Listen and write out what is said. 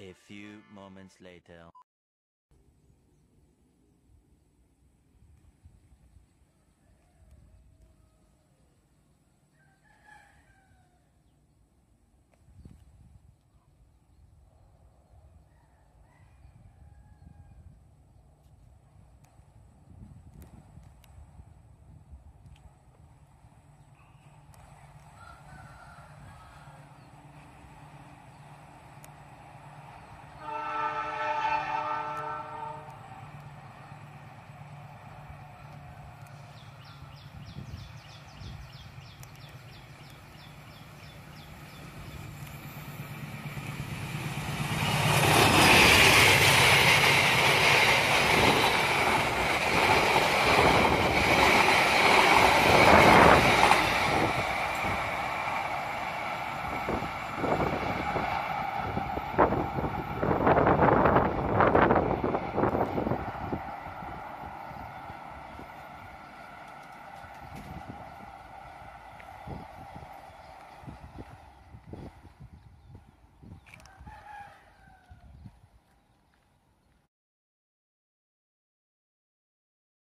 A few moments later.